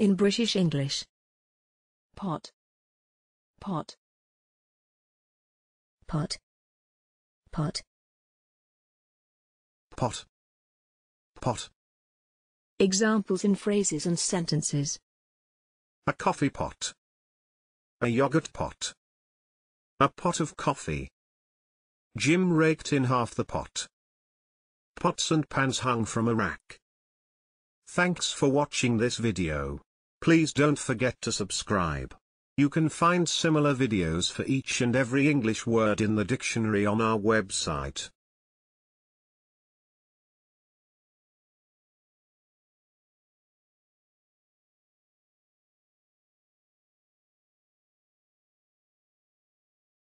in British English. Pot. Pot. Pot. Pot. Pot. Pot. Examples in phrases and sentences. A coffee pot. A yogurt pot. A pot of coffee. Jim raked in half the pot. Pots and pans hung from a rack. Thanks for watching this video. Please don't forget to subscribe. You can find similar videos for each and every English word in the dictionary on our website.